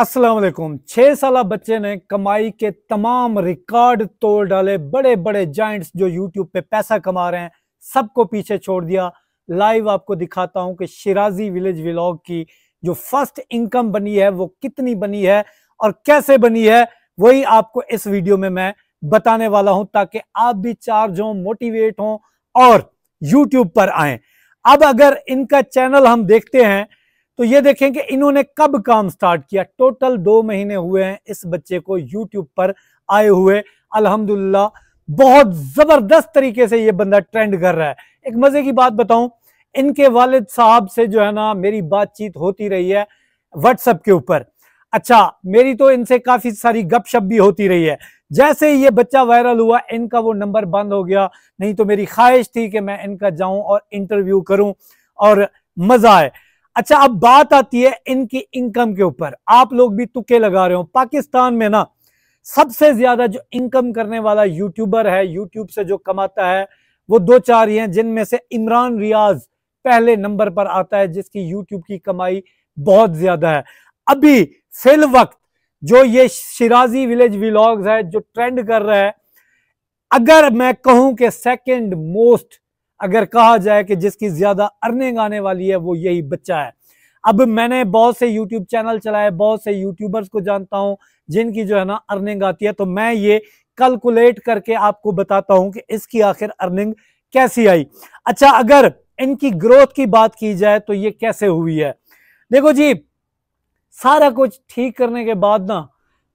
असलकुम छः साल बच्चे ने कमाई के तमाम रिकॉर्ड तोड़ डाले बड़े बड़े जॉइंट्स जो यूट्यूब पे पैसा कमा रहे हैं सबको पीछे छोड़ दिया लाइव आपको दिखाता हूं कि शिराजी विलेज व्लॉग की जो फर्स्ट इनकम बनी है वो कितनी बनी है और कैसे बनी है वही आपको इस वीडियो में मैं बताने वाला हूं ताकि आप भी चार्ज हों मोटिवेट हों और यूट्यूब पर आए अब अगर इनका चैनल हम देखते हैं तो ये देखें कि इन्होंने कब काम स्टार्ट किया टोटल दो महीने हुए हैं इस बच्चे को यूट्यूब पर आए हुए अल्हम्दुलिल्लाह बहुत ज़बरदस्त तरीके से ये बंदा ट्रेंड कर रहा है एक मज़े की बात बताऊं इनके वालिद साहब से जो है ना मेरी बातचीत होती रही है व्हाट्सएप के ऊपर अच्छा मेरी तो इनसे काफ़ी सारी गपशप भी होती रही है जैसे ही ये बच्चा वायरल हुआ इनका वो नंबर बंद हो गया नहीं तो मेरी ख्वाहिश थी कि मैं इनका जाऊं और इंटरव्यू करूं और मज़ा आए अच्छा अब बात आती है इनकी इनकम के ऊपर आप लोग भी तुके लगा रहे हो पाकिस्तान में ना सबसे ज्यादा जो इनकम करने वाला यूट्यूबर है यूट्यूब से जो कमाता है वो दो चार ही हैं जिनमें से इमरान रियाज पहले नंबर पर आता है जिसकी यूट्यूब की कमाई बहुत ज्यादा है अभी फिल वक्त जो ये शिराजी विलेज व्लॉग्स है जो ट्रेंड कर रहा है अगर मैं कहूं कि सेकंड मोस्ट अगर कहा जाए कि जिसकी ज्यादा अर्निंग आने वाली है वो यही बच्चा है अब मैंने बहुत से यूट्यूब चैनल चलाए बहुत से यूट्यूबर्स को जानता हूं जिनकी जो है ना अर्निंग आती है तो मैं ये कैलकुलेट करके आपको बताता हूं कि इसकी आखिर अर्निंग कैसी आई अच्छा अगर इनकी ग्रोथ की बात की जाए तो ये कैसे हुई है देखो जी सारा कुछ ठीक करने के बाद ना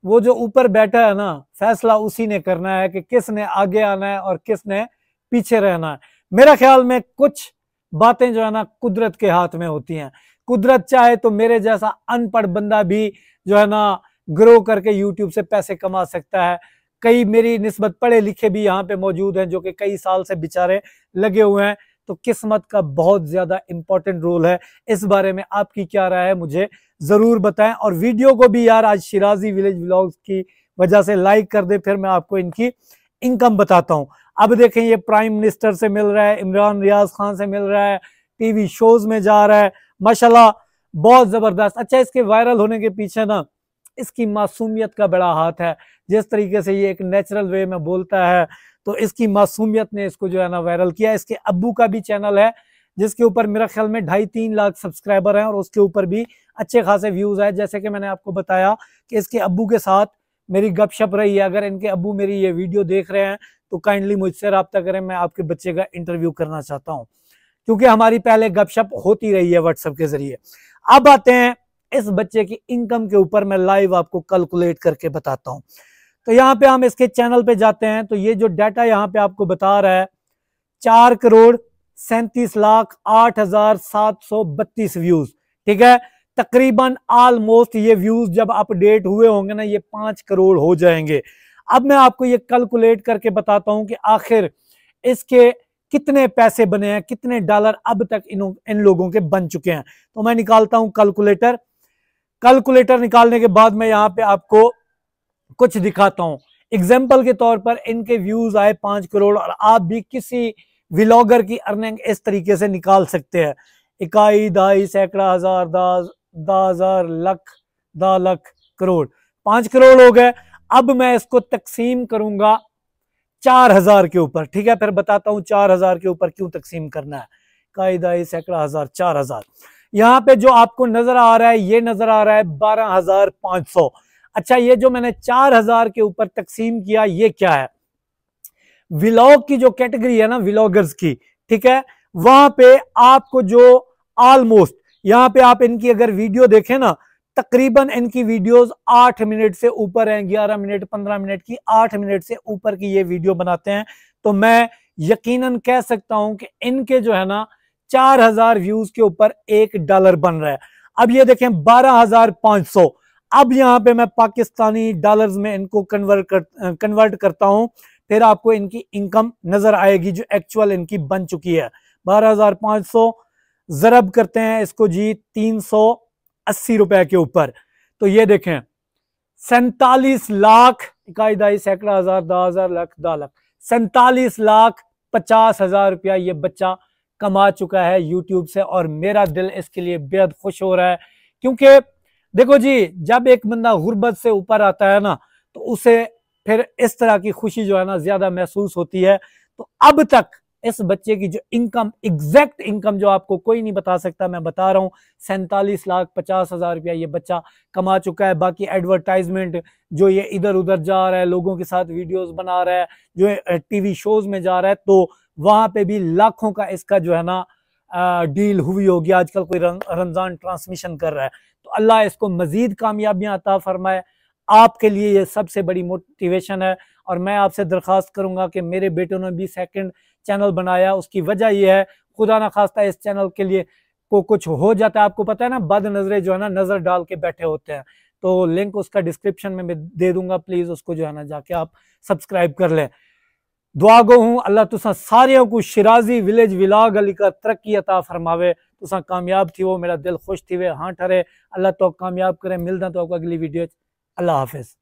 वो जो ऊपर बैठा है ना फैसला उसी ने करना है कि किसने आगे आना है और किसने पीछे रहना है मेरा ख्याल में कुछ बातें जो है ना कुदरत के हाथ में होती हैं कुदरत चाहे तो मेरे जैसा अनपढ़ बंदा भी जो है ना ग्रो करके यूट्यूब से पैसे कमा सकता है कई मेरी नस्बत पढ़े लिखे भी यहाँ पे मौजूद हैं जो कि कई साल से बेचारे लगे हुए हैं तो किस्मत का बहुत ज़्यादा इंपॉर्टेंट रोल है इस बारे में आपकी क्या राय है मुझे ज़रूर बताएं और वीडियो को भी यार आज शिराजी विलेज ब्लॉग्स की वजह से लाइक कर दे फिर मैं आपको इनकी इनकम बताता हूँ अब देखें ये प्राइम मिनिस्टर से मिल रहा है इमरान रियाज खान से मिल रहा है टीवी शोज में जा रहा है माशाल्लाह बहुत जबरदस्त अच्छा इसके वायरल होने के पीछे ना इसकी मासूमियत का बड़ा हाथ है जिस तरीके से ये एक नेचुरल वे में बोलता है तो इसकी मासूमियत ने इसको जो है ना वायरल किया इसके अबू का भी चैनल है जिसके ऊपर मेरा ख्याल में ढाई तीन लाख सब्सक्राइबर हैं और उसके ऊपर भी अच्छे खासे व्यूज़ आए जैसे कि मैंने आपको बताया कि इसके अब्बू के साथ मेरी गपशप रही है अगर इनके अब्बू मेरी ये वीडियो देख रहे हैं तो काइंडली मुझसे रबता करें मैं आपके बच्चे का इंटरव्यू करना चाहता हूँ क्योंकि हमारी पहले गपशप होती रही है व्हाट्सएप के जरिए अब आते हैं इस बच्चे की इनकम के ऊपर मैं लाइव आपको कैलकुलेट करके बताता हूं तो यहाँ पे हम इसके चैनल पे जाते हैं तो ये जो डाटा यहां पे आपको बता रहा है चार करोड़ सैंतीस लाख आठ हजार सात सौ बत्तीस व्यूज ठीक है तकरीबन ऑलमोस्ट ये व्यूज जब अपडेट हुए होंगे ना ये पांच करोड़ हो जाएंगे अब मैं आपको ये कैलकुलेट करके बताता हूं कि आखिर इसके कितने पैसे बने हैं कितने डॉलर अब तक इन इन लोगों के बन चुके हैं तो मैं निकालता हूं कैलकुलेटर कैलकुलेटर निकालने के बाद मैं यहाँ पे आपको कुछ दिखाता हूं एग्जाम्पल के तौर पर इनके व्यूज आए पांच करोड़ और आप भी किसी व्लॉगर की अर्निंग इस तरीके से निकाल सकते हैं इकाई दाई सैकड़ा हजार दस हजार लख दा लख करोड़ पांच करोड़ हो गए अब मैं इसको तकसीम करूंगा चार हजार के ऊपर ठीक है फिर बताता हूँ चार हजार के ऊपर क्यों तकसीम करना है कायदा सैकड़ा हजार चार हजार यहाँ पे जो आपको नजर आ रहा है ये नजर आ रहा है बारह हजार पांच सौ अच्छा ये जो मैंने चार हजार के ऊपर तकसीम किया ये क्या है विलॉग की जो कैटेगरी है ना विलॉगर्स की ठीक है वहां पे आपको जो ऑलमोस्ट यहाँ पे आप इनकी अगर वीडियो देखें ना तकरीबन इनकी वीडियोस आठ मिनट से ऊपर हैं ग्यारह मिनट पंद्रह मिनट की आठ मिनट से ऊपर की ये वीडियो बनाते हैं तो मैं यकीनन कह सकता हूं कि इनके जो है ना चार हजार व्यूज के ऊपर एक डॉलर बन रहा है अब ये देखें बारह हजार पांच सौ अब यहाँ पे मैं पाकिस्तानी डॉलर्स में इनको कन्वर्ट कर कन्वर्ट करता हूँ फिर आपको इनकी इनकम नजर आएगी जो एक्चुअल इनकी बन चुकी है बारह हजार पांच जरब करते हैं इसको जी तीन अस्सी रुपए के ऊपर तो ये देखें सैतालीस लाख इकाई दाई सैकड़ा हजार दस हजार लाख दस लाख सैतालीस लाख पचास हजार रुपया ये बच्चा कमा चुका है यूट्यूब से और मेरा दिल इसके लिए बेहद खुश हो रहा है क्योंकि देखो जी जब एक बंदा गुर्बत से ऊपर आता है ना तो उसे फिर इस तरह की खुशी जो है ना ज्यादा महसूस होती है तो अब तक इस बच्चे की जो इनकम एग्जैक्ट इनकम जो आपको कोई नहीं बता सकता मैं बता रहा हूँ सैंतालीस लाख पचास हजार रुपया ये बच्चा कमा चुका है बाकी एडवर्टाइजमेंट जो ये इधर उधर जा रहा है लोगों के साथ वीडियोस बना रहा है जो टीवी शोज में जा रहा है तो वहां पे भी लाखों का इसका जो है ना डील हुई होगी आजकल कोई रमजान ट्रांसमिशन कर रहा है तो अल्लाह इसको मजीद कामयाबियां अता फरमाए आपके लिए ये सबसे बड़ी मोटिवेशन है और मैं आपसे दरख्वास्त करूंगा कि मेरे बेटों ने भी सेकंड चैनल बनाया उसकी वजह यह है खुदा ना खास्ता इस चैनल के लिए को कुछ हो जाता है आपको पता है ना बद नजरे जो है ना नजर डाल के बैठे होते हैं तो लिंक उसका डिस्क्रिप्शन में मैं दे दूंगा प्लीज उसको जो है ना जाके आप सब्सक्राइब कर लें दुआ गो हूँ अल्लाह तुसा सारियों को शराजी विलेज विलाग अली का तरक्की अता फरमावे तुसा कामयाब थी वो मेरा दिल खुश थी वे हाँ ठहरे अल्लाह तो कामयाब करे मिलता तो आपको अगली वीडियो अल्लाह हाफिज़